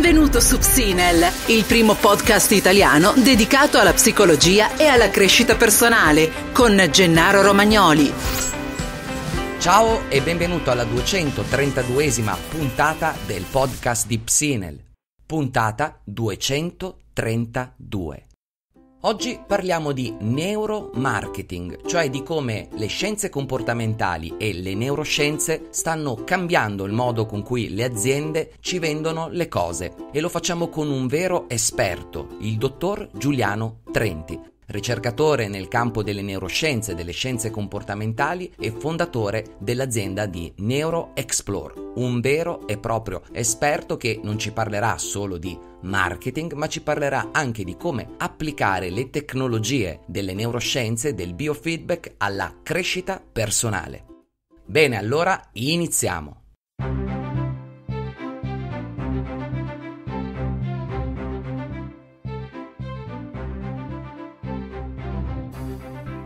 Benvenuto su Psinel, il primo podcast italiano dedicato alla psicologia e alla crescita personale con Gennaro Romagnoli. Ciao e benvenuto alla 232esima puntata del podcast di Psinel. Puntata 232. Oggi parliamo di neuromarketing, cioè di come le scienze comportamentali e le neuroscienze stanno cambiando il modo con cui le aziende ci vendono le cose e lo facciamo con un vero esperto, il dottor Giuliano Trenti, ricercatore nel campo delle neuroscienze, e delle scienze comportamentali e fondatore dell'azienda di NeuroExplore, un vero e proprio esperto che non ci parlerà solo di marketing, ma ci parlerà anche di come applicare le tecnologie delle neuroscienze e del biofeedback alla crescita personale. Bene, allora iniziamo!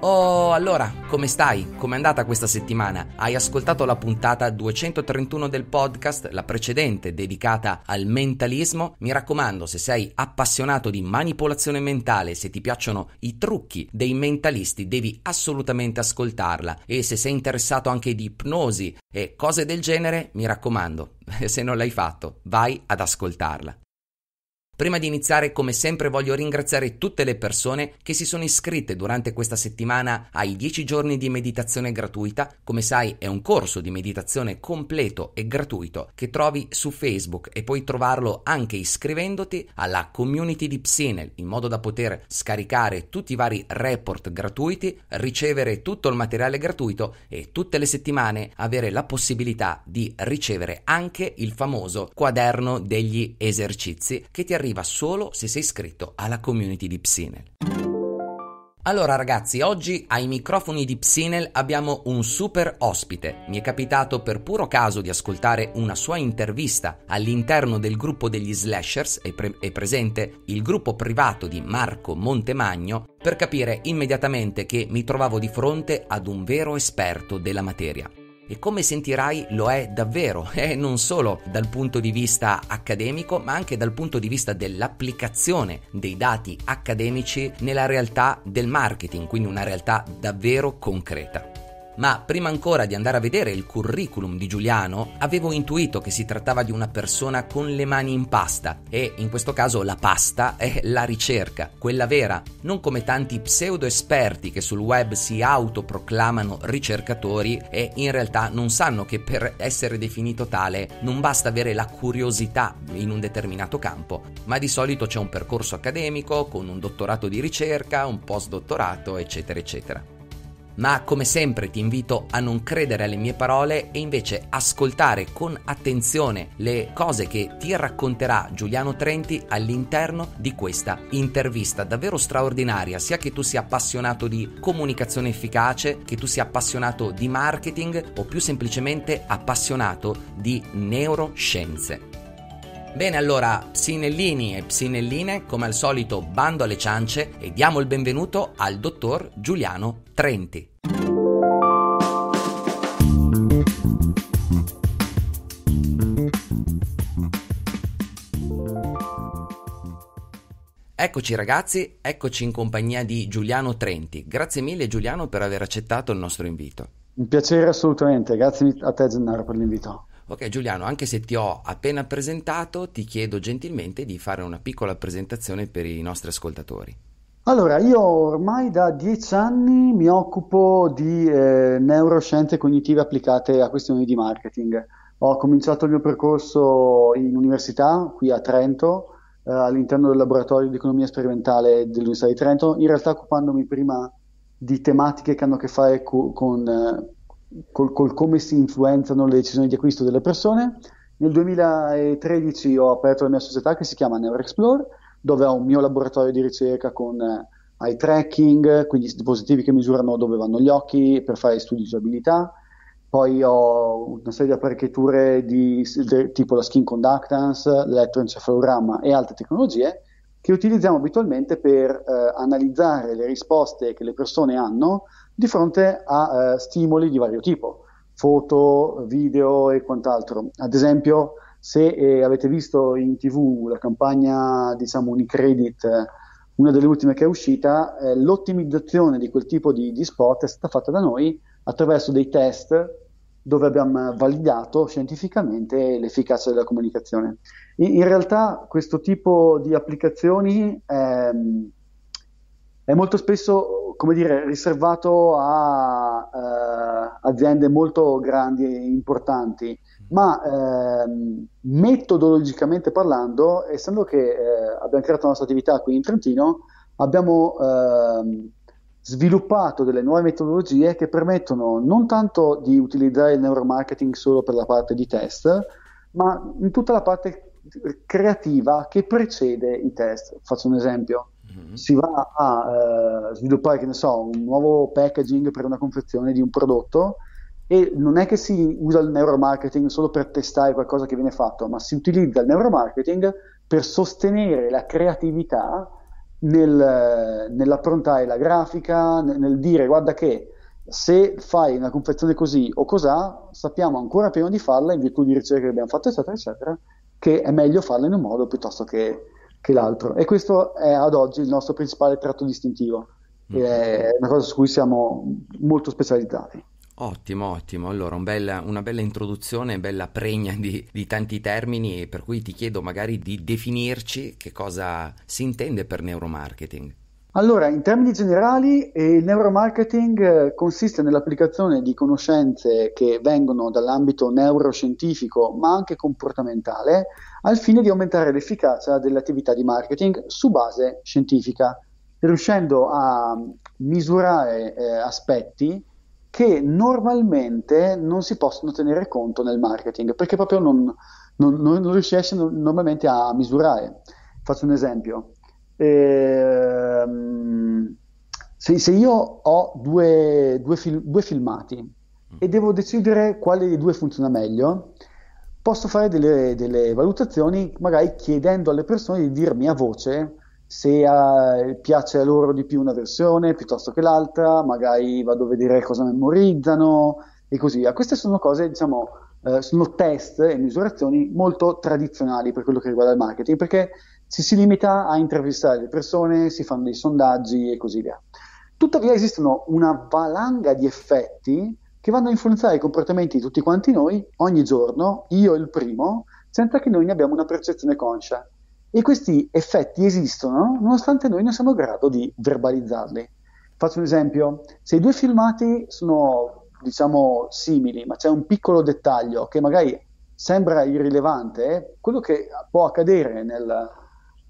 Oh, allora, come stai? Com'è andata questa settimana? Hai ascoltato la puntata 231 del podcast, la precedente dedicata al mentalismo? Mi raccomando, se sei appassionato di manipolazione mentale, se ti piacciono i trucchi dei mentalisti, devi assolutamente ascoltarla. E se sei interessato anche di ipnosi e cose del genere, mi raccomando, se non l'hai fatto, vai ad ascoltarla. Prima di iniziare, come sempre, voglio ringraziare tutte le persone che si sono iscritte durante questa settimana ai 10 giorni di meditazione gratuita. Come sai, è un corso di meditazione completo e gratuito che trovi su Facebook e puoi trovarlo anche iscrivendoti alla community di Psinel, in modo da poter scaricare tutti i vari report gratuiti, ricevere tutto il materiale gratuito e tutte le settimane avere la possibilità di ricevere anche il famoso quaderno degli esercizi che ti arriva arriva solo se sei iscritto alla community di Psinel. Allora ragazzi, oggi ai microfoni di Psinel abbiamo un super ospite. Mi è capitato per puro caso di ascoltare una sua intervista all'interno del gruppo degli Slashers, è, pre- è presente il gruppo privato di Marco Montemagno, per capire immediatamente che mi trovavo di fronte ad un vero esperto della materia. E come sentirai lo è davvero, eh, non solo dal punto di vista accademico, ma anche dal punto di vista dell'applicazione dei dati accademici nella realtà del marketing, quindi una realtà davvero concreta ma prima ancora di andare a vedere il curriculum di Giuliano avevo intuito che si trattava di una persona con le mani in pasta e in questo caso la pasta è la ricerca, quella vera, non come tanti pseudo esperti che sul web si autoproclamano ricercatori e in realtà non sanno che per essere definito tale non basta avere la curiosità in un determinato campo, ma di solito c'è un percorso accademico con un dottorato di ricerca, un postdottorato, eccetera, eccetera ma come sempre ti invito a non credere alle mie parole e invece ascoltare con attenzione le cose che ti racconterà Giuliano Trenti all'interno di questa intervista davvero straordinaria, sia che tu sia appassionato di comunicazione efficace, che tu sia appassionato di marketing o più semplicemente appassionato di neuroscienze. Bene allora, psinellini e psinelline, come al solito bando alle ciance e diamo il benvenuto al dottor Giuliano Trenti. Eccoci ragazzi, eccoci in compagnia di Giuliano Trenti. Grazie mille Giuliano per aver accettato il nostro invito. Un piacere assolutamente, grazie a te Gennaro per l'invito. Ok Giuliano, anche se ti ho appena presentato, ti chiedo gentilmente di fare una piccola presentazione per i nostri ascoltatori. Allora, io ormai da dieci anni mi occupo di eh, neuroscienze cognitive applicate a questioni di marketing. Ho cominciato il mio percorso in università, qui a Trento, eh, all'interno del laboratorio di economia sperimentale dell'Università di Trento, in realtà occupandomi prima di tematiche che hanno a che fare co- con eh, col, col come si influenzano le decisioni di acquisto delle persone. Nel 2013 ho aperto la mia società che si chiama NeuroExplore, dove ho un mio laboratorio di ricerca con eh, eye tracking, quindi dispositivi che misurano dove vanno gli occhi per fare studi di usabilità. Poi ho una serie di apparecchiature di, de, tipo la skin conductance, l'elettroencefalogramma e altre tecnologie che utilizziamo abitualmente per eh, analizzare le risposte che le persone hanno di fronte a eh, stimoli di vario tipo, foto, video e quant'altro. Ad esempio, se eh, avete visto in tv la campagna, diciamo, Unicredit, eh, una delle ultime che è uscita, eh, l'ottimizzazione di quel tipo di, di spot è stata fatta da noi attraverso dei test dove abbiamo validato scientificamente l'efficacia della comunicazione. In, in realtà questo tipo di applicazioni ehm, è molto spesso, come dire, riservato a eh, aziende molto grandi e importanti, mm. ma eh, metodologicamente parlando, essendo che eh, abbiamo creato la nostra attività qui in Trentino, abbiamo ehm, sviluppato delle nuove metodologie che permettono non tanto di utilizzare il neuromarketing solo per la parte di test, ma in tutta la parte creativa che precede i test. Faccio un esempio mm-hmm. si va a eh, sviluppare, che ne so, un nuovo packaging per una confezione di un prodotto e non è che si usa il neuromarketing solo per testare qualcosa che viene fatto, ma si utilizza il neuromarketing per sostenere la creatività nel, nell'approntare la grafica, nel, nel dire guarda che se fai una confezione così o cos'ha, sappiamo ancora prima di farla in virtù di ricerche che abbiamo fatto, eccetera, eccetera, che è meglio farla in un modo piuttosto che che l'altro. E questo è ad oggi il nostro principale tratto distintivo, mm. è una cosa su cui siamo molto specializzati. Ottimo, ottimo. Allora, un bella, una bella introduzione, bella pregna di, di, tanti termini, per cui ti chiedo magari di definirci che cosa si intende per neuromarketing. Allora, in termini generali, eh, il neuromarketing eh, consiste nell'applicazione di conoscenze che vengono dall'ambito neuroscientifico, ma anche comportamentale, al fine di aumentare l'efficacia dell'attività di marketing su base scientifica, riuscendo a misurare eh, aspetti che normalmente non si possono tenere conto nel marketing, perché proprio non, non, non, non normalmente a misurare. Faccio un esempio ehm, se, se, io ho due, due, fil- due filmati mm. e devo decidere quale dei due funziona meglio, posso fare delle, delle, valutazioni magari chiedendo alle persone di dirmi a voce se uh, piace a loro di più una versione piuttosto che l'altra, magari vado a vedere cosa memorizzano e così via. Queste sono cose, diciamo, uh, sono test e misurazioni molto tradizionali per quello che riguarda il marketing, perché ci si limita a intervistare le persone, si fanno dei sondaggi e così via. Tuttavia esistono una valanga di effetti che vanno a influenzare i comportamenti di tutti quanti noi ogni giorno, io il primo, senza che noi ne abbiamo una percezione conscia. E questi effetti esistono nonostante noi non siamo in grado di verbalizzarli. Faccio un esempio, se i due filmati sono diciamo simili, ma c'è un piccolo dettaglio che magari sembra irrilevante, quello che può accadere nel,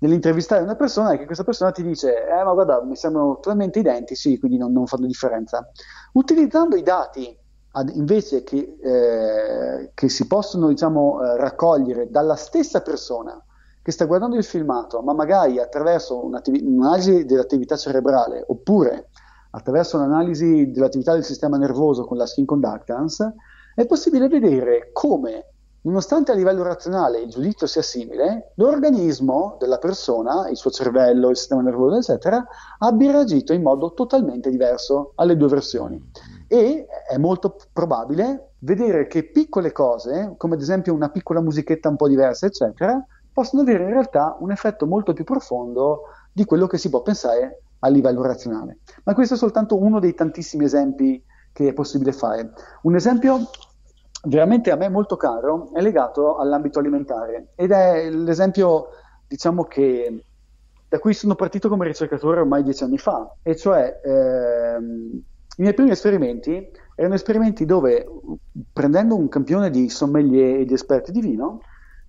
nell'intervistare una persona è che questa persona ti dice eh ma guarda mi sembrano totalmente identici quindi non, non fanno differenza utilizzando i dati ad, invece che, eh, che, si possono diciamo eh, raccogliere dalla stessa persona che sta guardando il filmato ma magari attraverso un'analisi dell'attività cerebrale oppure attraverso un'analisi dell'attività del sistema nervoso con la skin conductance è possibile vedere come Nonostante a livello razionale il giudizio sia simile, l'organismo della persona, il suo cervello, il sistema nervoso, eccetera, abbia reagito in modo totalmente diverso alle due versioni. E è molto probabile vedere che piccole cose, come ad esempio una piccola musichetta un po' diversa, eccetera, possono avere in realtà un effetto molto più profondo di quello che si può pensare a livello razionale. Ma questo è soltanto uno dei tantissimi esempi che è possibile fare. Un esempio veramente a me molto caro è legato all'ambito alimentare ed è l'esempio, diciamo che da cui sono partito come ricercatore ormai dieci anni fa, e cioè ehm, i miei primi esperimenti erano esperimenti dove prendendo un campione di sommelier e di esperti di vino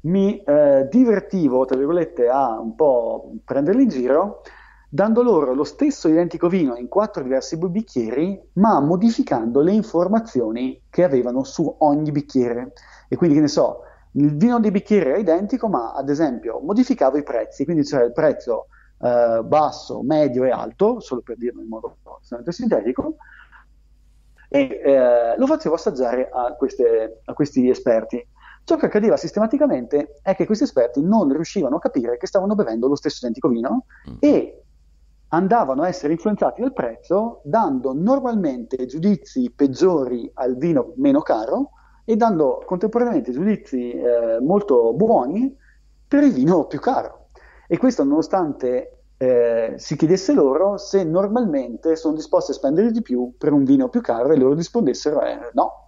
mi eh, divertivo, tra virgolette, a un po' prenderli in giro dando loro lo stesso identico vino in quattro diversi bicchieri, ma modificando le informazioni che avevano su ogni bicchiere. E quindi, che ne so, il vino di bicchiere era identico, ma ad esempio modificavo i prezzi, quindi c'era cioè, il prezzo eh, basso, medio e alto, solo per dirlo in modo sintetico, e eh, lo facevo assaggiare a, queste, a questi esperti. Ciò che accadeva sistematicamente è che questi esperti non riuscivano a capire che stavano bevendo lo stesso identico vino mm. e andavano a essere influenzati dal prezzo dando normalmente giudizi peggiori al vino meno caro e dando contemporaneamente giudizi eh, molto buoni per il vino più caro. E questo nonostante eh, si chiedesse loro se normalmente sono disposti a spendere di più per un vino più caro e loro rispondessero eh, no.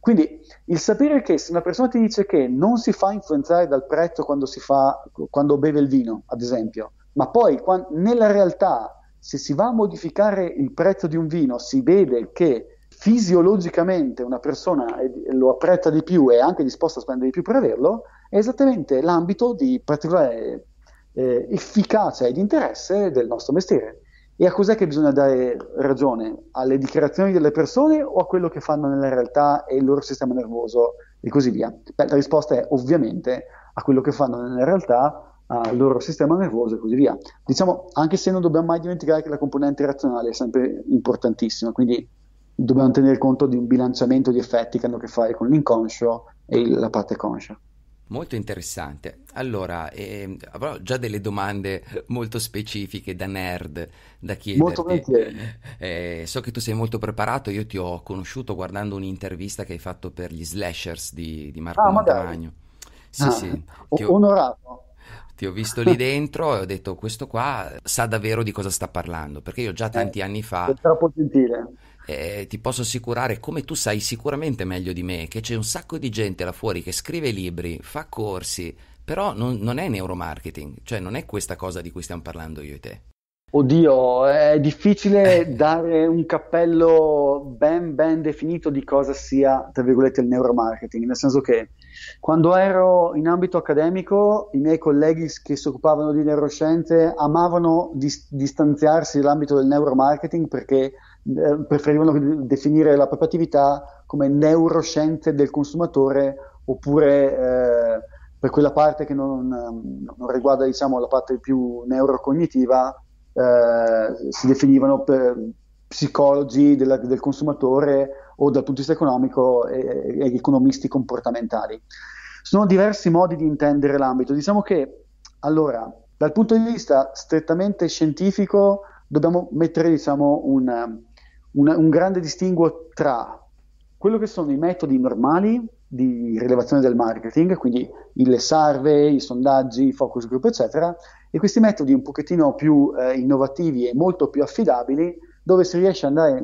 Quindi il sapere che se una persona ti dice che non si fa influenzare dal prezzo quando, fa, quando beve il vino, ad esempio, ma poi quando, nella realtà se si va a modificare il prezzo di un vino si vede che fisiologicamente una persona lo apprezza di più e è anche disposta a spendere di più per averlo, è esattamente l'ambito di particolare eh, efficacia e di interesse del nostro mestiere. E a cos'è che bisogna dare ragione? Alle dichiarazioni delle persone o a quello che fanno nella realtà e il loro sistema nervoso e così via? Beh, la risposta è ovviamente a quello che fanno nella realtà al loro sistema nervoso e così via. Diciamo, anche se non dobbiamo mai dimenticare che la componente razionale è sempre importantissima, quindi dobbiamo tenere conto di un bilanciamento di effetti che hanno a che fare con l'inconscio e la parte conscia. Molto interessante. Allora, eh, avrò già delle domande molto specifiche da nerd da chiederti. Eh, so che tu sei molto preparato, io ti ho conosciuto guardando un'intervista che hai fatto per gli Slashers di, di Marco ah, Montagno. Sì, ah, sì. Ho... Onorato ti ho visto lì dentro e ho detto questo qua sa davvero di cosa sta parlando, perché io già tanti eh, anni fa... È troppo gentile. Eh, ti posso assicurare, come tu sai sicuramente meglio di me, che c'è un sacco di gente là fuori che scrive libri, fa corsi, però non, non è neuromarketing, cioè non è questa cosa di cui stiamo parlando io e te. Oddio, è difficile eh. dare un cappello ben ben definito di cosa sia, tra virgolette, il neuromarketing, nel senso che quando ero in ambito accademico, i miei colleghi che si occupavano di neuroscienze amavano dis- distanziarsi dall'ambito del neuromarketing perché eh, preferivano definire la propria attività come neuroscienze del consumatore oppure eh, per quella parte che non, ehm, non riguarda diciamo, la parte più neurocognitiva, eh, si definivano per eh, psicologi della, del consumatore o dal punto di vista economico e, e economisti comportamentali. Sono diversi modi di intendere l'ambito. Diciamo che, allora, dal punto di vista strettamente scientifico, dobbiamo mettere diciamo, un, un, un grande distinguo tra quello che sono i metodi normali di rilevazione del marketing, quindi le survey, i sondaggi, i focus group, eccetera, e questi metodi un pochettino più eh, innovativi e molto più affidabili, dove si riesce ad andare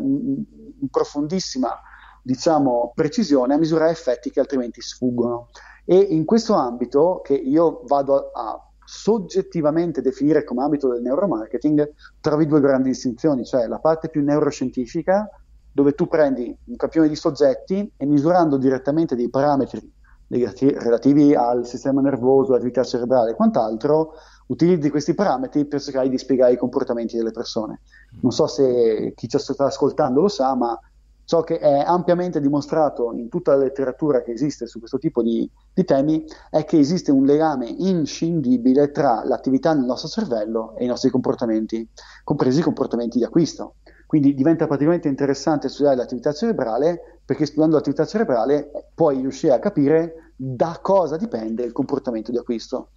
in profondissima diciamo, precisione a misurare effetti che altrimenti sfuggono. E in questo ambito, che io vado a, a soggettivamente definire come ambito del neuromarketing, trovi due grandi distinzioni, cioè la parte più neuroscientifica, dove tu prendi un campione di soggetti e misurando direttamente dei parametri legati, relativi al sistema nervoso, all'attività cerebrale e quant'altro, utilizzi questi parametri per cercare di spiegare i comportamenti delle persone. Non so se chi ci sta ascoltando lo sa, ma ciò che è ampiamente dimostrato in tutta la letteratura che esiste su questo tipo di, di temi è che esiste un legame inscindibile tra l'attività nel nostro cervello e i nostri comportamenti, compresi i comportamenti di acquisto. Quindi diventa praticamente interessante studiare l'attività cerebrale perché studiando l'attività cerebrale puoi riuscire a capire da cosa dipende il comportamento di acquisto.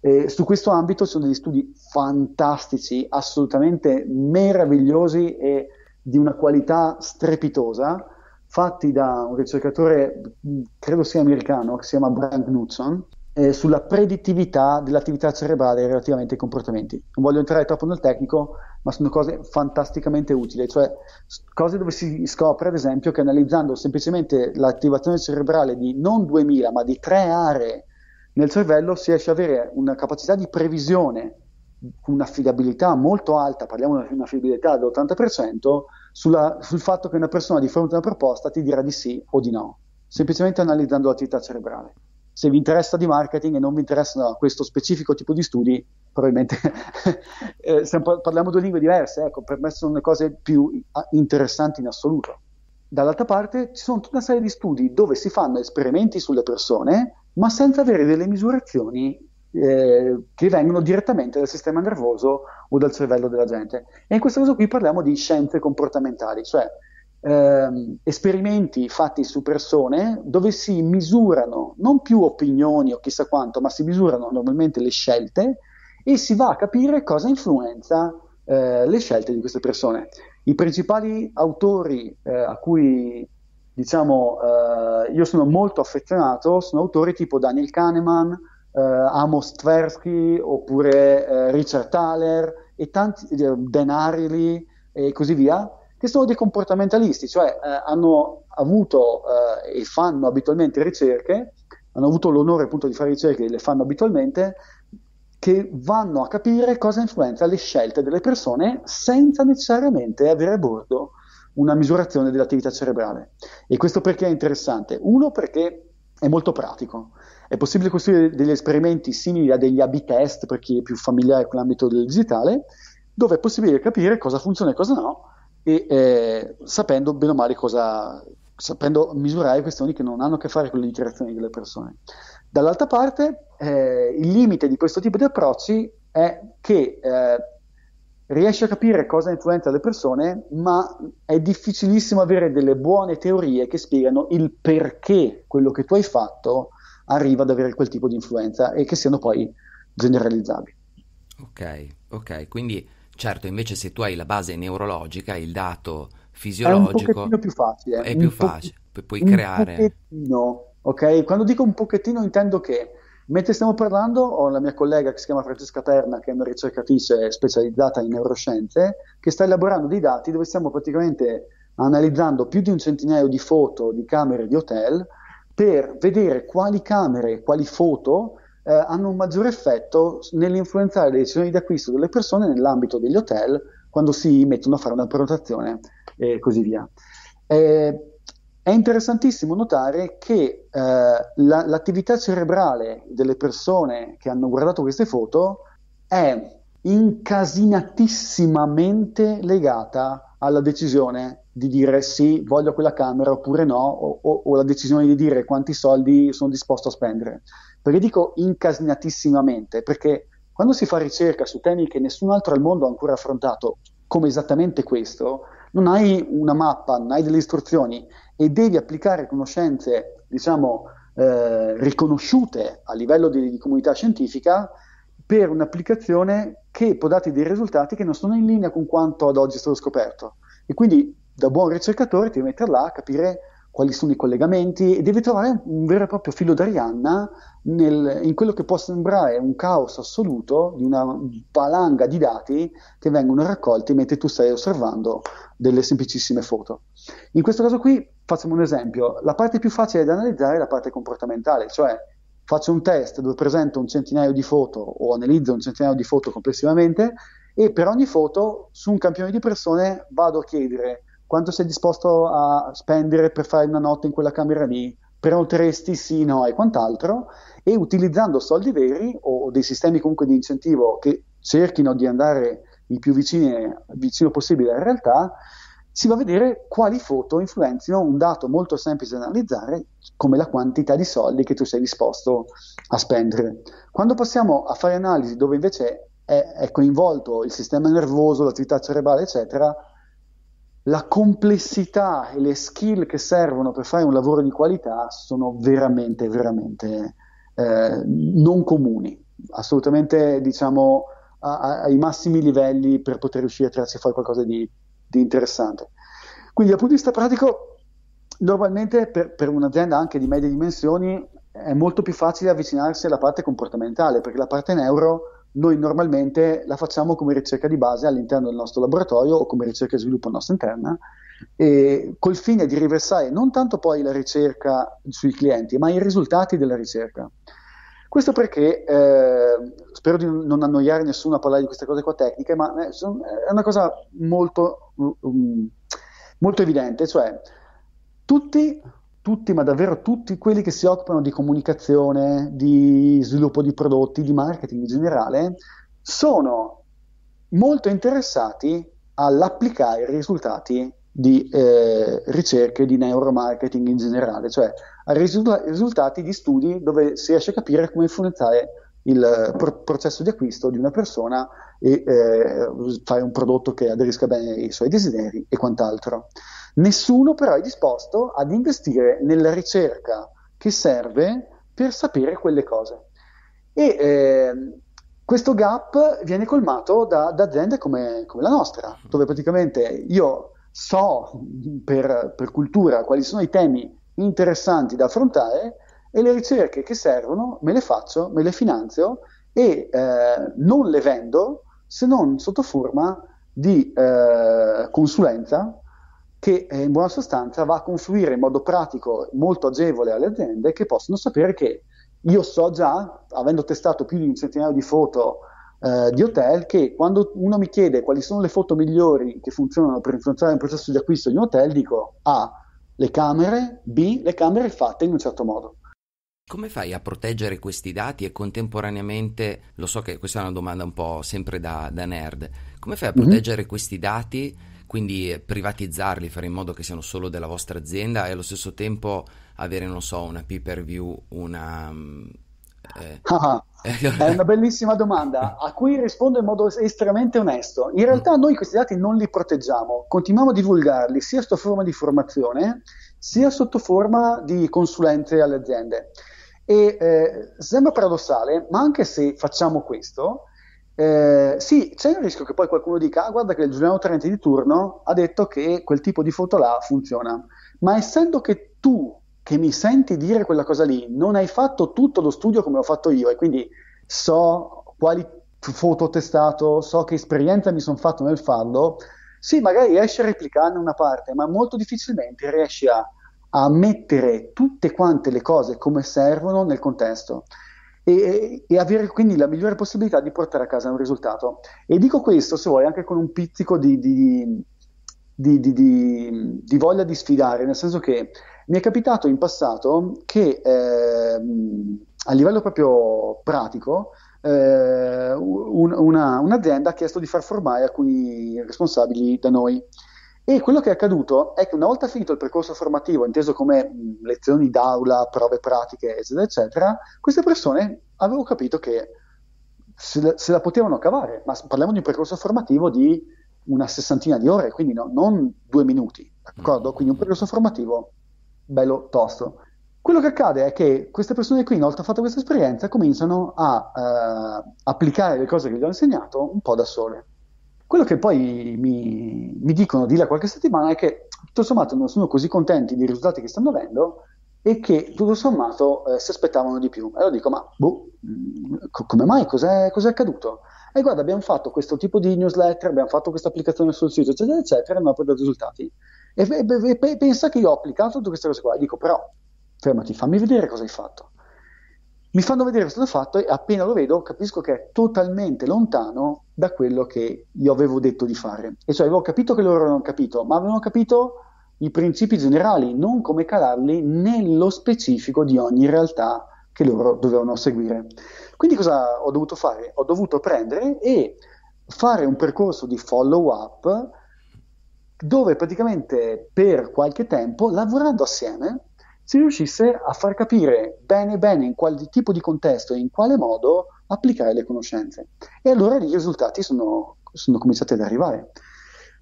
Eh, su questo ambito ci sono degli studi fantastici, assolutamente meravigliosi e di una qualità strepitosa, fatti da un ricercatore, credo sia americano, che si chiama Brian Knudson, eh, sulla predittività dell'attività cerebrale relativamente ai comportamenti. Non voglio entrare troppo nel tecnico, ma sono cose fantasticamente utili, cioè cose dove si scopre, ad esempio, che analizzando semplicemente l'attivazione cerebrale di non 2000, ma di tre aree nel cervello si riesce ad avere una capacità di previsione, un'affidabilità molto alta, parliamo di un'affidabilità dell'80%, sulla, sul fatto che una persona di fronte a una proposta ti dirà di sì o di no, semplicemente analizzando l'attività cerebrale. Se vi interessa di marketing e non vi interessa questo specifico tipo di studi, probabilmente eh, parliamo due lingue diverse, ecco, per me sono le cose più interessanti in assoluto. Dall'altra parte ci sono tutta una serie di studi dove si fanno esperimenti sulle persone ma senza avere delle misurazioni eh, che vengono direttamente dal sistema nervoso o dal cervello della gente. E in questo caso qui parliamo di scienze comportamentali, cioè ehm, esperimenti fatti su persone dove si misurano non più opinioni o chissà quanto, ma si misurano normalmente le scelte e si va a capire cosa influenza eh, le scelte di queste persone. I principali autori eh, a cui diciamo, eh, io sono molto affezionato, sono autori tipo Daniel Kahneman, eh, Amos Tversky, oppure eh, Richard Thaler e tanti, eh, Dan Ariely e così via, che sono dei comportamentalisti, cioè eh, hanno avuto eh, e fanno abitualmente ricerche, hanno avuto l'onore appunto di fare ricerche e le fanno abitualmente, che vanno a capire cosa influenza le scelte delle persone senza necessariamente avere a bordo una misurazione dell'attività cerebrale. E questo perché è interessante? Uno perché è molto pratico. È possibile costruire degli esperimenti simili a degli A-B test per chi è più familiare con l'ambito del digitale, dove è possibile capire cosa funziona e cosa no, e eh, sapendo bene o male cosa, sapendo misurare questioni che non hanno a che fare con le interazioni delle persone. Dall'altra parte, eh, il limite di questo tipo di approcci è che eh, riesci a capire cosa influenza le persone, ma è difficilissimo avere delle buone teorie che spiegano il perché quello che tu hai fatto arriva ad avere quel tipo di influenza e che siano poi generalizzabili. Ok, ok, quindi certo, invece se tu hai la base neurologica, il dato fisiologico è un più facile. È più facile, po- puoi creare. Un pochettino, ok? Quando dico un pochettino intendo che Mentre stiamo parlando, ho la mia collega che si chiama Francesca Terna, che è una ricercatrice specializzata in neuroscienze, che sta elaborando dei dati dove stiamo praticamente analizzando più di un centinaio di foto di camere di hotel per vedere quali camere e quali foto eh, hanno un maggiore effetto nell'influenzare le decisioni di acquisto delle persone nell'ambito degli hotel quando si mettono a fare una prenotazione e così via. Eh, è interessantissimo notare che eh, la, l'attività cerebrale delle persone che hanno guardato queste foto è incasinatissimamente legata alla decisione di dire sì, voglio quella camera oppure no, o, o, o, la decisione di dire quanti soldi sono disposto a spendere. Perché dico incasinatissimamente? Perché quando si fa ricerca su temi che nessun altro al mondo ha ancora affrontato, come esattamente questo, non hai una mappa, non hai delle istruzioni, e devi applicare conoscenze, diciamo, eh, riconosciute a livello di, di comunità scientifica per un'applicazione che può darti dei risultati che non sono in linea con quanto ad oggi è stato scoperto. E quindi da buon ricercatore ti devi metterla a capire quali sono i collegamenti e devi trovare un vero e proprio filo d'Arianna nel, in quello che può sembrare un caos assoluto di una valanga di dati che vengono raccolti mentre tu stai osservando delle semplicissime foto. In questo caso qui facciamo un esempio, la parte più facile da analizzare è la parte comportamentale, cioè faccio un test dove presento un centinaio di foto o analizzo un centinaio di foto complessivamente e per ogni foto su un campione di persone vado a chiedere quanto sei disposto a spendere per fare una notte in quella camera lì, prenoteresti sì, no e quant'altro, e utilizzando soldi veri o dei sistemi comunque di incentivo che cerchino di andare il più vicine, vicino possibile alla realtà, si va a vedere quali foto influenzino un dato molto semplice da analizzare, come la quantità di soldi che tu sei disposto a spendere. Quando passiamo a fare analisi dove invece è, è coinvolto il sistema nervoso, l'attività cerebrale, eccetera, la complessità e le skill che servono per fare un lavoro di qualità sono veramente, veramente eh, non comuni, assolutamente diciamo a, a, ai massimi livelli per poter riuscire a tirarsi fuori qualcosa di, di interessante. Quindi dal punto di vista pratico, normalmente per, per un'azienda anche di medie dimensioni è molto più facile avvicinarsi alla parte comportamentale, perché la parte neuro noi normalmente la facciamo come ricerca di base all'interno del nostro laboratorio o come ricerca e sviluppo nostra interna, col fine di riversare non tanto poi la ricerca sui clienti, ma i risultati della ricerca. Questo perché, eh, spero di non annoiare nessuno a parlare di queste cose qua tecniche, ma eh, eh, è una cosa molto, um, molto evidente, cioè tutti tutti, ma davvero tutti quelli che si occupano di comunicazione, di sviluppo di prodotti, di marketing in generale, sono molto interessati all'applicare i risultati di eh, ricerche di neuromarketing in generale, cioè ai risultati di studi dove si riesce a capire come influenzare il eh, pro- processo di acquisto di una persona e eh, fare un prodotto che aderisca bene ai suoi desideri e quant'altro. Nessuno però è disposto ad investire nella ricerca che serve per sapere quelle cose. E eh, questo gap viene colmato da, da aziende come, come, la nostra, dove praticamente io so per, per cultura quali sono i temi interessanti da affrontare e le ricerche che servono me le faccio, me le finanzio e eh, non le vendo se non sotto forma di eh, consulenza che eh, in buona sostanza va a confluire in modo pratico molto agevole alle aziende che possono sapere che io so già, avendo testato più di un centinaio di foto eh, di hotel, che quando uno mi chiede quali sono le foto migliori che funzionano per influenzare il processo di acquisto di un hotel, dico A, le camere, B, le camere fatte in un certo modo. Come fai a proteggere questi dati e contemporaneamente, lo so che questa è una domanda un po' sempre da, da nerd, come fai a mhm. proteggere mm-hmm. questi dati, quindi privatizzarli, fare in modo che siano solo della vostra azienda e allo stesso tempo avere, non so, una pay per view, una... Mm, eh... Ah, ah. è una bellissima domanda a cui rispondo in modo estremamente onesto. In realtà noi questi dati non li proteggiamo, continuiamo a divulgarli sia sotto forma di formazione sia sotto forma di consulenze alle aziende. E eh, sembra paradossale, ma anche se facciamo questo, eh, sì, c'è il rischio che poi qualcuno dica: ah, guarda, che il Giuliano Tarenti di turno ha detto che quel tipo di foto là funziona. Ma essendo che tu che mi senti dire quella cosa lì non hai fatto tutto lo studio come ho fatto io, e quindi so quali foto ho testato, so che esperienza mi sono fatto nel farlo. Sì, magari riesci a replicarne una parte, ma molto difficilmente riesci a a mettere tutte quante le cose come servono nel contesto e, e, avere quindi la migliore possibilità di portare a casa un risultato. E dico questo, se vuoi, anche con un pizzico di, di, di, di voglia di sfidare, nel senso che mi è capitato in passato che eh, a livello proprio pratico eh, un, una, un'azienda ha chiesto di far formare alcuni responsabili da noi. E quello che è accaduto è che una volta finito il percorso formativo, inteso come lezioni d'aula, prove pratiche, eccetera, eccetera, queste persone avevano capito che se la, se la potevano cavare, ma parliamo di un percorso formativo di una sessantina di ore, quindi no, non due minuti, d'accordo? Mm. Quindi un percorso formativo bello tosto. Quello che accade è che queste persone qui, una volta fatta questa esperienza, cominciano a eh, applicare le cose che gli ho insegnato un po' da sole. Quello che poi mi, mi dicono di là qualche settimana è che tutto sommato non sono così contenti dei risultati che stanno avendo e che tutto sommato eh, si aspettavano di più. E Allora dico, ma boh, mm, co- come mai? Cos'è, cos'è accaduto? E guarda, abbiamo fatto questo tipo di newsletter, abbiamo fatto questa applicazione sul sito, eccetera, eccetera, e non ha portato risultati. E, e, e, pensa che io ho applicato tutte queste cose qua. Dico, però, fermati, fammi vedere cosa hai fatto mi fanno vedere questo fatto e appena lo vedo capisco che è totalmente lontano da quello che io avevo detto di fare. E cioè avevo capito che loro avevano capito, ma avevano capito i principi generali, non come calarli nello specifico di ogni realtà che loro dovevano seguire. Quindi cosa ho dovuto fare? Ho dovuto prendere e fare un percorso di follow up dove praticamente per qualche tempo, lavorando assieme, si riuscisse a far capire bene bene in quale tipo di contesto e in quale modo applicare le conoscenze. E allora i risultati sono, sono cominciati ad arrivare.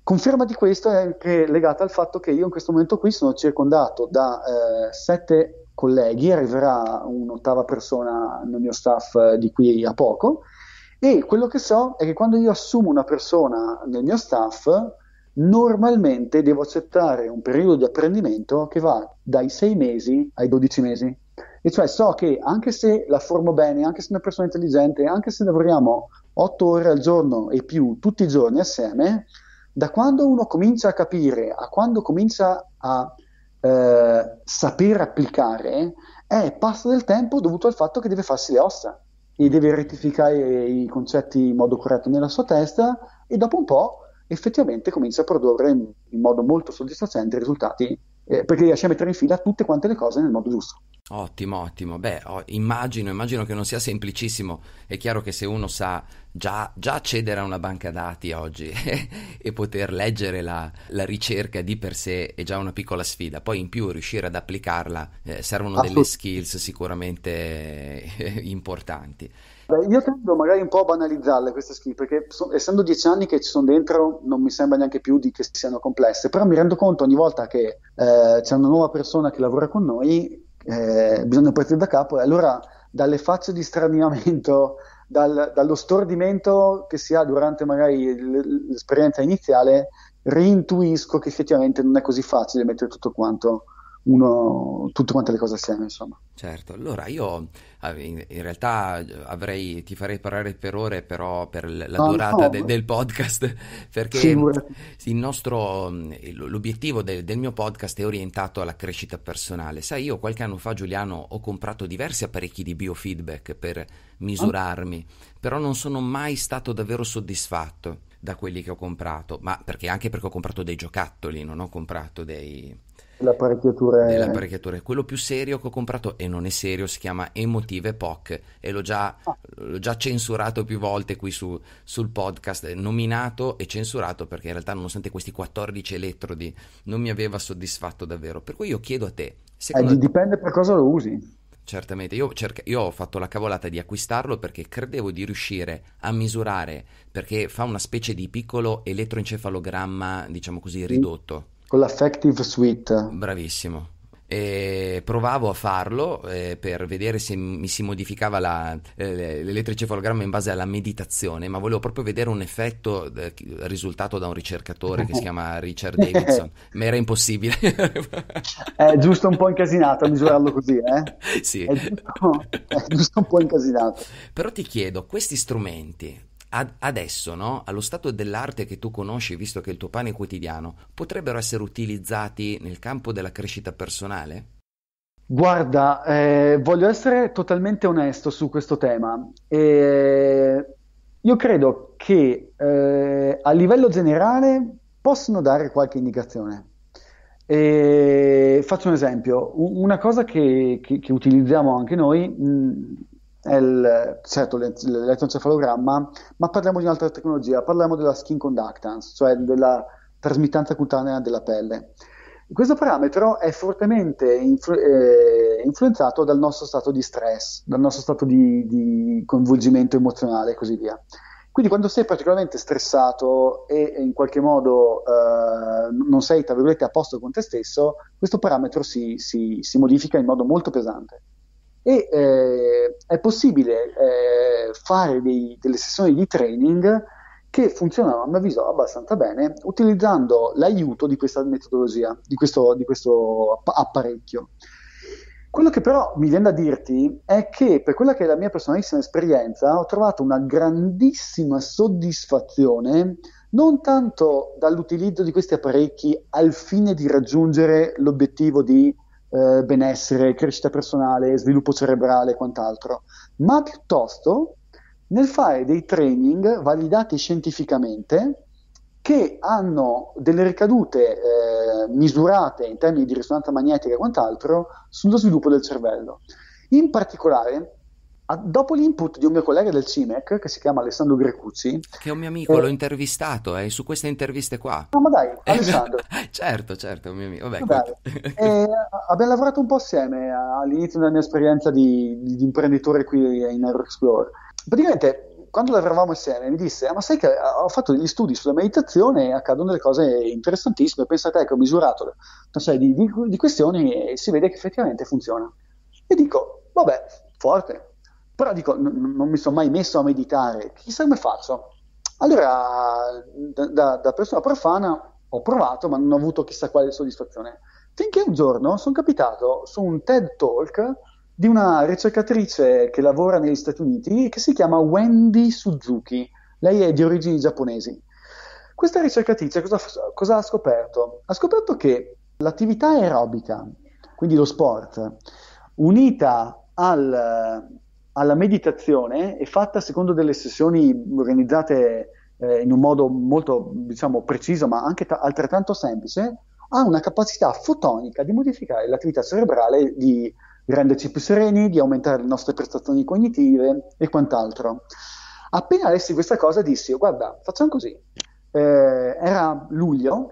Conferma di questo è anche legata al fatto che io in questo momento qui sono circondato da eh, sette colleghi, arriverà un'ottava persona nel mio staff eh, di qui a poco e quello che so è che quando io assumo una persona nel mio staff normalmente devo accettare un periodo di apprendimento che va dai 6 mesi ai 12 mesi. E cioè so che anche se la formo bene, anche se è una persona intelligente, anche se lavoriamo 8 ore al giorno e più tutti i giorni assieme, da quando uno comincia a capire, a quando comincia a eh, saper applicare, è passa del tempo dovuto al fatto che deve farsi le ossa e deve rettificare i concetti in modo corretto nella sua testa e dopo un po' effettivamente comincia a produrre in, modo molto soddisfacente risultati eh, perché riesce a mettere in fila tutte quante le cose nel modo giusto. Ottimo, ottimo. Beh, oh, immagino, immagino che non sia semplicissimo. È chiaro che se uno sa già, già accedere a una banca dati oggi e poter leggere la, la, ricerca di per sé è già una piccola sfida. Poi in più riuscire ad applicarla eh, servono delle skills sicuramente eh, importanti. Beh, io tendo magari un po' a banalizzarle queste skill, perché so, essendo dieci anni che ci sono dentro, non mi sembra neanche più di che siano complesse, però mi rendo conto ogni volta che eh, c'è una nuova persona che lavora con noi, eh, bisogna partire da capo, e allora dalle facce di straniamento, dal, dallo stordimento che si ha durante magari l'esperienza iniziale, rintuisco che effettivamente non è così facile mettere tutto quanto uno, tutte quante le cose assieme, insomma. Certo, allora io in, realtà avrei, ti farei parlare per ore, però per la no, durata no. De, del podcast, perché sì, nostro, mm, l'obiettivo de, del mio podcast è orientato alla crescita personale. Sai, io qualche anno fa, Giuliano, ho comprato diversi apparecchi di biofeedback per misurarmi, oh. però non sono mai stato davvero soddisfatto da quelli che ho comprato, ma perché anche perché ho comprato dei giocattoli, non ho comprato dei apparecchiature. è... Nell'apparecchiatura. Quello più serio che ho comprato, e non è serio, si chiama Emotive POC e l'ho già, ah. l'ho già censurato più volte qui su, sul podcast, nominato e censurato perché in realtà nonostante questi 14 elettrodi non mi aveva soddisfatto davvero. Per cui io chiedo a te... Secondo... Eh, dipende per cosa lo usi. Certamente, io, cerca... io, ho fatto la cavolata di acquistarlo perché credevo di riuscire a misurare, perché fa una specie di piccolo elettroencefalogramma, diciamo così, ridotto. Sì con l'affective suite. Bravissimo. E provavo a farlo eh, per vedere se mi si modificava la, eh, l'elettricefalogramma in base alla meditazione, ma volevo proprio vedere un effetto eh, risultato da un ricercatore che si chiama Richard Davidson. ma era impossibile. è giusto un po' incasinato a misurarlo così, eh? Sì. È giusto, è giusto un po' incasinato. Però ti chiedo, questi strumenti ad, adesso, no? allo stato dell'arte che tu conosci, visto che il tuo pane è quotidiano, potrebbero essere utilizzati nel campo della crescita personale? Guarda, eh, voglio essere totalmente onesto su questo tema. E eh, io credo che eh, a livello generale possono dare qualche indicazione. E eh, faccio un esempio, una cosa che, che, che utilizziamo anche noi, mh, il, certo l'elettroencefalogramma, ma parliamo di un'altra tecnologia, parliamo della skin conductance, cioè della trasmittanza cutanea della pelle. Questo parametro è fortemente influ- eh, influenzato dal nostro stato di stress, dal nostro stato di, di, coinvolgimento emozionale e così via. Quindi quando sei particolarmente stressato e in qualche modo eh, non sei, tra virgolette, a posto con te stesso, questo parametro si, si, si modifica in modo molto pesante e eh, è possibile eh, fare dei, delle sessioni di training che funzionano a mio avviso abbastanza bene utilizzando l'aiuto di questa metodologia, di questo, di questo apparecchio. Quello che però mi viene da dirti è che per quella che è la mia personalissima esperienza ho trovato una grandissima soddisfazione non tanto dall'utilizzo di questi apparecchi al fine di raggiungere l'obiettivo di eh, benessere, crescita personale, sviluppo cerebrale e quant'altro, ma piuttosto nel fare dei training validati scientificamente che hanno delle ricadute eh, misurate in termini di risonanza magnetica e quant'altro sullo sviluppo del cervello. In particolare, Ah, dopo l'input di un mio collega del CIMEC che si chiama Alessandro Grecuzzi che è un mio amico, eh, l'ho intervistato è eh, su queste interviste qua no ma dai, eh, Alessandro certo, certo, è un mio amico Vabbè, dai, eh, abbiamo lavorato un po' assieme all'inizio della mia esperienza di, di, di imprenditore qui in Aeroexplore praticamente quando lavoravamo insieme mi disse: ah, Ma sai che eh, ho fatto degli studi sulla meditazione e accadono delle cose interessantissime. Pensate, a ecco, che ho misurato una serie di, di, di, questioni e si vede che effettivamente funziona. E dico: Vabbè, forte, però dico, n- non mi sono mai messo a meditare, chissà come faccio. Allora, da, da, da persona profana ho provato, ma non ho avuto chissà quale soddisfazione. Finché un giorno sono capitato su un TED Talk di una ricercatrice che lavora negli Stati Uniti che si chiama Wendy Suzuki. Lei è di origini giapponesi. Questa ricercatrice cosa, cosa ha scoperto? Ha scoperto che l'attività aerobica, quindi lo sport, unita al, alla meditazione è fatta secondo delle sessioni organizzate eh, in un modo molto diciamo, preciso ma anche ta- altrettanto semplice, ha una capacità fotonica di modificare l'attività cerebrale, di renderci più sereni, di aumentare le nostre prestazioni cognitive e quant'altro. Appena lessi questa cosa dissi, oh, guarda, facciamo così. Eh, era luglio,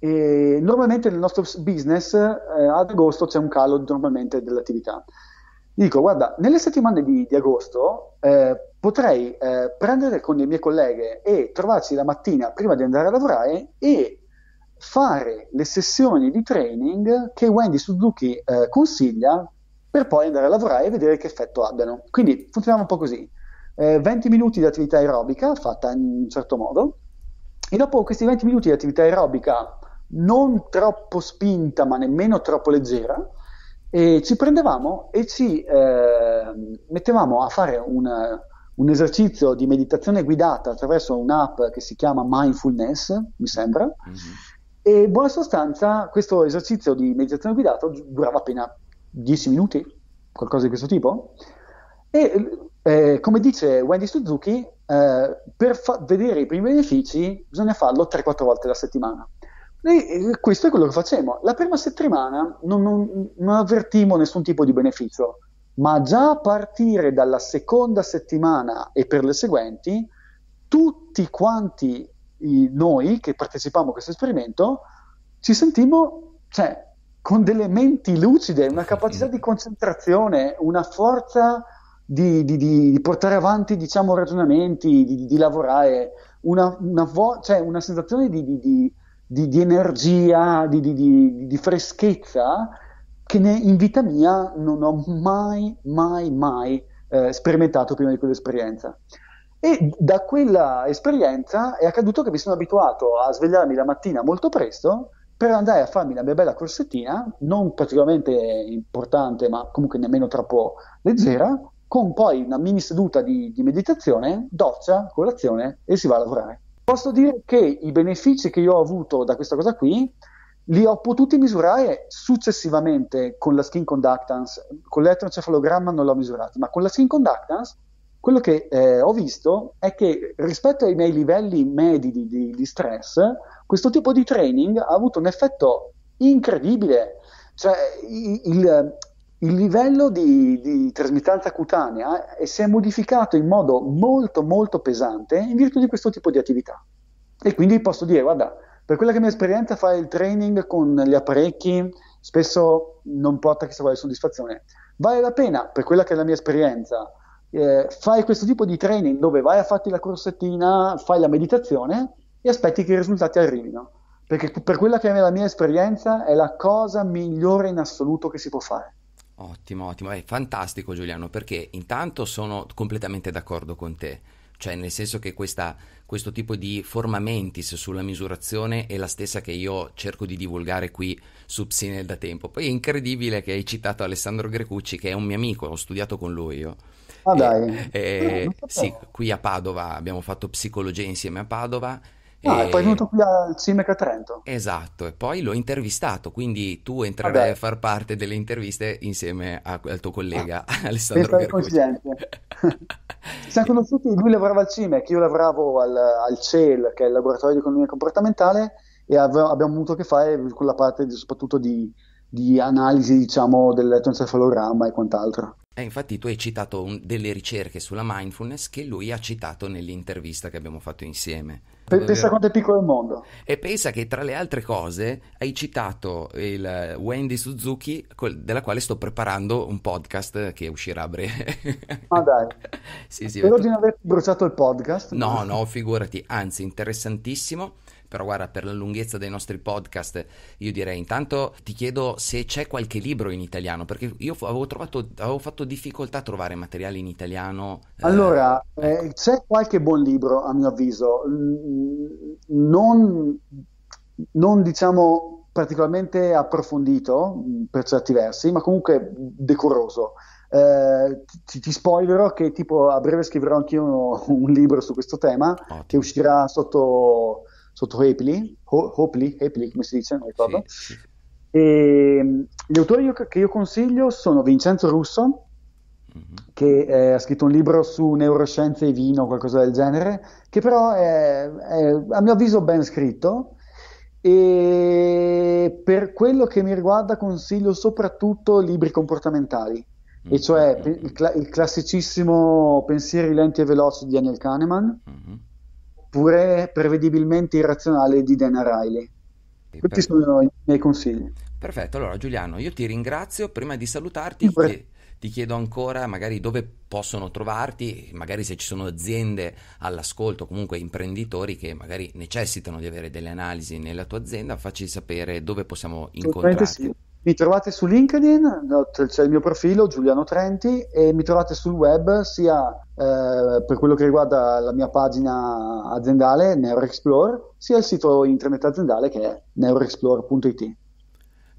e normalmente nel nostro business eh, ad agosto c'è un calo normalmente dell'attività dico guarda, nelle settimane di, di agosto eh, potrei eh, prendere con le mie colleghe e trovarci la mattina prima di andare a lavorare e fare le sessioni di training che Wendy Suzuki eh, consiglia per poi andare a lavorare e vedere che effetto abbiano. Quindi funzioniamo un po' così. 20 eh, minuti di attività aerobica fatta in un certo modo e dopo questi 20 minuti di attività aerobica non troppo spinta ma nemmeno troppo leggera, e ci prendevamo e ci eh, mettevamo a fare un, un, esercizio di meditazione guidata attraverso un'app che si chiama Mindfulness, mi sembra. Mm-hmm. E in buona sostanza questo esercizio di meditazione guidata durava appena 10 minuti, qualcosa di questo tipo. E eh, come dice Wendy Suzuki, eh, per fa- vedere i primi benefici bisogna farlo 3-4 volte alla settimana. E questo è quello che facciamo. La prima settimana non, non, non avvertimo nessun tipo di beneficio, ma già a partire dalla seconda settimana e per le seguenti, tutti quanti i, noi che partecipavamo a questo esperimento ci sentimmo cioè, con delle menti lucide, una capacità di concentrazione, una forza di, di, di portare avanti diciamo, ragionamenti, di, di lavorare, una, una, vo- cioè, una sensazione di di, di energia, di, di, di, freschezza che ne, in vita mia non ho mai, mai, mai eh, sperimentato prima di quell'esperienza. E da quella esperienza è accaduto che mi sono abituato a svegliarmi la mattina molto presto per andare a farmi la mia bella corsettina, non particolarmente importante, ma comunque nemmeno troppo leggera, con poi una mini seduta di, di meditazione, doccia, colazione e si va a lavorare. Posso dire che i benefici che io ho avuto da questa cosa qui li ho potuti misurare successivamente con la skin conductance, con l'elettroencefalogramma non l'ho misurato, ma con la skin conductance quello che eh, ho visto è che rispetto ai miei livelli medi di, di, di, stress, questo tipo di training ha avuto un effetto incredibile. Cioè, il, il livello di, di trasmittanza cutanea si è modificato in modo molto molto pesante in virtù di questo tipo di attività. E quindi posso dire, guarda, per quella che è mia esperienza, fare il training con gli apparecchi spesso non porta chissà quale soddisfazione. Vale la pena, per quella che è la mia esperienza, eh, fare questo tipo di training dove vai a farti la corsettina, fai la meditazione e aspetti che i risultati arrivino. Perché per quella che è la mia esperienza è la cosa migliore in assoluto che si può fare. Ottimo, ottimo, è eh, fantastico Giuliano perché intanto sono completamente d'accordo con te, cioè nel senso che questa, questo tipo di forma mentis sulla misurazione è la stessa che io cerco di divulgare qui su Psinel da tempo. Poi è incredibile che hai citato Alessandro Grecucci che è un mio amico, ho studiato con lui io. Ah, e, dai. E, eh, ah, no, sì, qui a Padova abbiamo fatto psicologia insieme a Padova Ah, e... è poi venuto qui al CIMEC a Trento. Esatto, e poi l'ho intervistato, quindi tu entrerai Vabbè. a far parte delle interviste insieme a, al tuo collega ah, Alessandro Vergucci. Ci siamo conosciuti, lui lavorava al CIMEC, io lavoravo al, al CEL, che è il laboratorio di economia comportamentale, e av- abbiamo avuto a che fare con la parte di, soprattutto di, di analisi diciamo, dell'elettroencefalogramma e quant'altro. Eh, infatti tu hai citato un, delle ricerche sulla mindfulness che lui ha citato nell'intervista che abbiamo fatto insieme. Pensa quanto è piccolo il mondo. E pensa che tra le altre cose hai citato il eh, Wendy Suzuki, col, della quale sto preparando un podcast che uscirà a breve. Ma ah, dai. sì, sì, Spero di non aver bruciato il podcast. No, no, figurati, anzi interessantissimo però guarda, per la lunghezza dei nostri podcast, io direi intanto ti chiedo se c'è qualche libro in italiano, perché io avevo, trovato, avevo fatto difficoltà a trovare materiali in italiano. Eh. Allora, eh, ecco. c'è qualche buon libro, a mio avviso, mm, non, non diciamo particolarmente approfondito mm, per certi versi, ma comunque decoroso. Eh, ti, ti, spoilerò che tipo a breve scriverò anch'io un, un libro su questo tema Ottimo. che uscirà sotto sotto Hapley, Hopley, Hapley come si dice, non ricordo. Sì, sì. E, ehm, gli autori io, che io consiglio sono Vincenzo Russo, mm-hmm. che eh, ha scritto un libro su neuroscienze e vino o qualcosa del genere, che però è, è a mio avviso ben scritto. E per quello che mi riguarda consiglio soprattutto libri comportamentali, mm-hmm. e mm, cioè il, cl- il, classicissimo Pensieri lenti e veloci di Daniel Kahneman. Mm-hmm oppure prevedibilmente irrazionale di Dana Riley. Questi per... sono i miei consigli. Perfetto, allora Giuliano, io ti ringrazio. Prima di salutarti, ti, ti chiedo ancora magari dove possono trovarti, magari se ci sono aziende all'ascolto, comunque imprenditori che magari necessitano di avere delle analisi nella tua azienda, facci sapere dove possiamo incontrarti. Sì. Mi trovate su LinkedIn, c'è il mio profilo Giuliano Trenti e mi trovate sul web sia eh, per quello che riguarda la mia pagina aziendale NeuroExplore, sia il sito internet aziendale che è neuroexplore.it.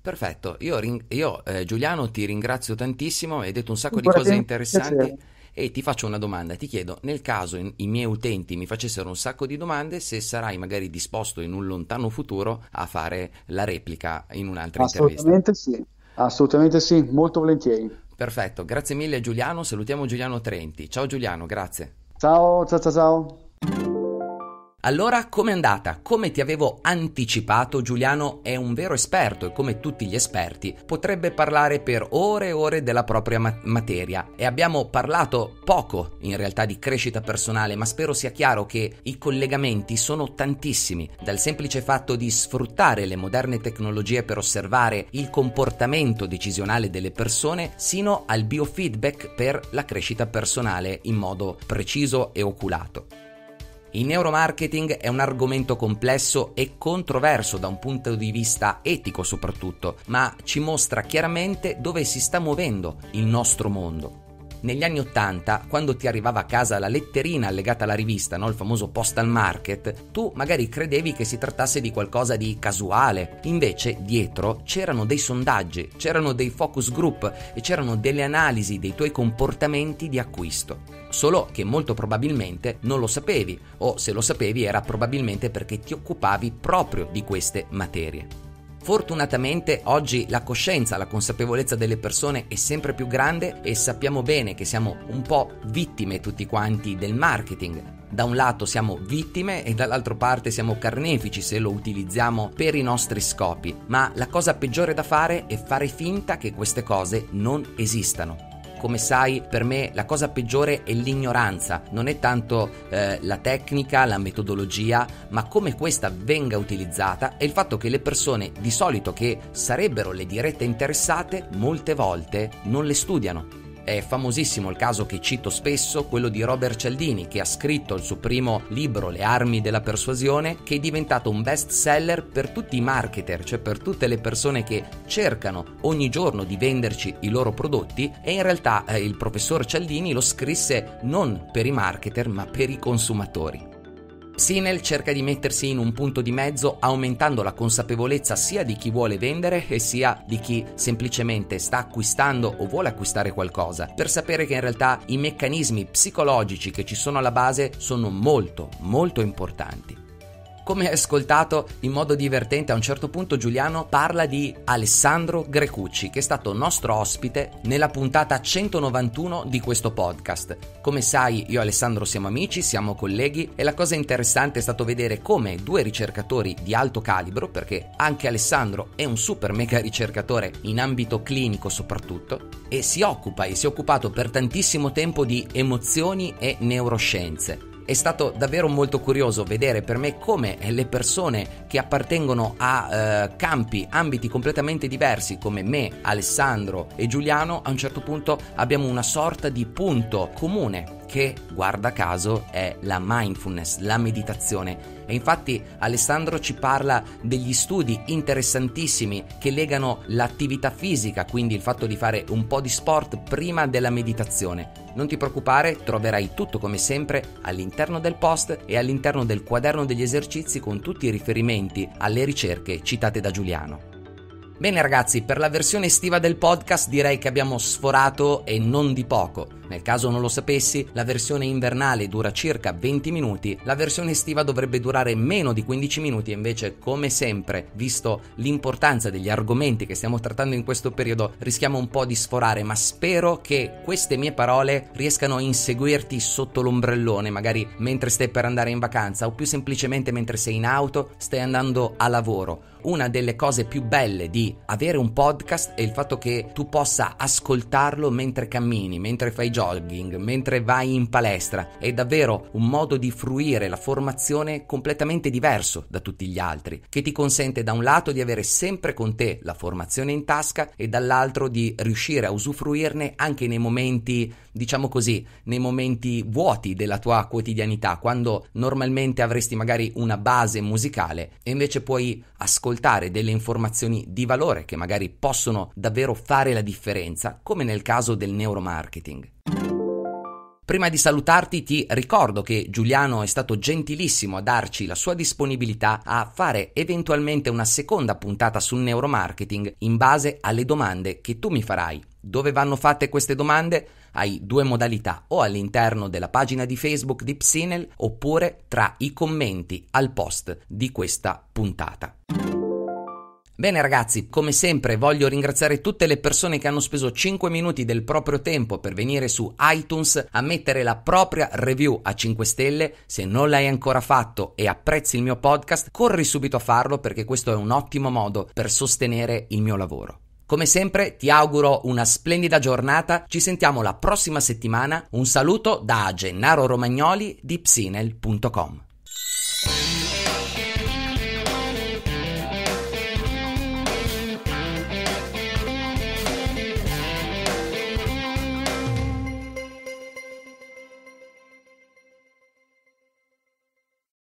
Perfetto, io, io eh, Giuliano ti ringrazio tantissimo, hai detto un sacco di cose interessanti. Piacere e ti faccio una domanda, ti chiedo, nel caso in, i miei utenti mi facessero un sacco di domande, se sarai magari disposto in un lontano futuro a fare la replica in un'altra assolutamente intervista. Assolutamente sì, assolutamente sì, molto volentieri. Perfetto, grazie mille Giuliano, salutiamo Giuliano Trenti. Ciao Giuliano, grazie. Ciao, ciao, ciao, ciao. Allora, com'è andata? Come ti avevo anticipato, Giuliano è un vero esperto e come tutti gli esperti potrebbe parlare per ore e ore della propria mat- materia e abbiamo parlato poco in realtà di crescita personale, ma spero sia chiaro che i collegamenti sono tantissimi, dal semplice fatto di sfruttare le moderne tecnologie per osservare il comportamento decisionale delle persone sino al biofeedback per la crescita personale in modo preciso e oculato. Il neuromarketing è un argomento complesso e controverso da un punto di vista etico soprattutto, ma ci mostra chiaramente dove si sta muovendo il nostro mondo negli anni 80, quando ti arrivava a casa la letterina allegata alla rivista, no? il famoso postal market, tu magari credevi che si trattasse di qualcosa di casuale. Invece, dietro c'erano dei sondaggi, c'erano dei focus group e c'erano delle analisi dei tuoi comportamenti di acquisto. Solo che molto probabilmente non lo sapevi, o se lo sapevi era probabilmente perché ti occupavi proprio di queste materie. Fortunatamente oggi la coscienza, la consapevolezza delle persone è sempre più grande e sappiamo bene che siamo un po' vittime tutti quanti del marketing, da un lato siamo vittime e dall'altro parte siamo carnefici se lo utilizziamo per i nostri scopi, ma la cosa peggiore da fare è fare finta che queste cose non esistano. Come sai, per me la cosa peggiore è l'ignoranza, non è tanto eh, la tecnica, la metodologia, ma come questa venga utilizzata e il fatto che le persone di solito che sarebbero le dirette interessate molte volte non le studiano. È famosissimo il caso che cito spesso, quello di Robert Cialdini, che ha scritto il suo primo libro Le armi della persuasione, che è diventato un best seller per tutti i marketer, cioè per tutte le persone che cercano ogni giorno di venderci i loro prodotti e in realtà eh, il professor Cialdini lo scrisse non per i marketer ma per i consumatori. Sinel cerca di mettersi in un punto di mezzo aumentando la consapevolezza sia di chi vuole vendere e sia di chi semplicemente sta acquistando o vuole acquistare qualcosa, per sapere che in realtà i meccanismi psicologici che ci sono alla base sono molto molto importanti. Come hai ascoltato in modo divertente a un certo punto Giuliano parla di Alessandro Grecucci che è stato nostro ospite nella puntata 191 di questo podcast. Come sai io e Alessandro siamo amici, siamo colleghi e la cosa interessante è stato vedere come due ricercatori di alto calibro, perché anche Alessandro è un super mega ricercatore in ambito clinico soprattutto, e si occupa e si è occupato per tantissimo tempo di emozioni e neuroscienze è stato davvero molto curioso vedere per me come eh, le persone che appartengono a eh, campi, ambiti completamente diversi come me, Alessandro e Giuliano, a un certo punto abbiamo una sorta di punto comune che guarda caso è la mindfulness, la meditazione. E infatti Alessandro ci parla degli studi interessantissimi che legano l'attività fisica, quindi il fatto di fare un po' di sport prima della meditazione. Non ti preoccupare, troverai tutto come sempre all'interno del post e all'interno del quaderno degli esercizi con tutti i riferimenti alle ricerche citate da Giuliano. Bene ragazzi, per la versione estiva del podcast direi che abbiamo sforato e non di poco. Nel caso non lo sapessi, la versione invernale dura circa 20 minuti, la versione estiva dovrebbe durare meno di 15 minuti, invece come sempre, visto l'importanza degli argomenti che stiamo trattando in questo periodo, rischiamo un po' di sforare, ma spero che queste mie parole riescano a inseguirti sotto l'ombrellone, magari mentre stai per andare in vacanza o più semplicemente mentre sei in auto, stai andando a lavoro una delle cose più belle di avere un podcast è il fatto che tu possa ascoltarlo mentre cammini, mentre fai jogging, mentre vai in palestra. È davvero un modo di fruire la formazione completamente diverso da tutti gli altri, che ti consente da un lato di avere sempre con te la formazione in tasca e dall'altro di riuscire a usufruirne anche nei momenti, diciamo così, nei momenti vuoti della tua quotidianità, quando normalmente avresti magari una base musicale e invece puoi ascoltare ascoltare delle informazioni di valore che magari possono davvero fare la differenza, come nel caso del neuromarketing. Prima di salutarti ti ricordo che Giuliano è stato gentilissimo a darci la sua disponibilità a fare eventualmente una seconda puntata sul neuromarketing in base alle domande che tu mi farai. Dove vanno fatte queste domande? Hai due modalità, o all'interno della pagina di Facebook di Psinel oppure tra i commenti al post di questa puntata. Bene ragazzi, come sempre voglio ringraziare tutte le persone che hanno speso 5 minuti del proprio tempo per venire su iTunes a mettere la propria review a 5 stelle. Se non l'hai ancora fatto e apprezzi il mio podcast, corri subito a farlo perché questo è un ottimo modo per sostenere il mio lavoro. Come sempre ti auguro una splendida giornata, ci sentiamo la prossima settimana, un saluto da Gennaro Romagnoli di psinel.com.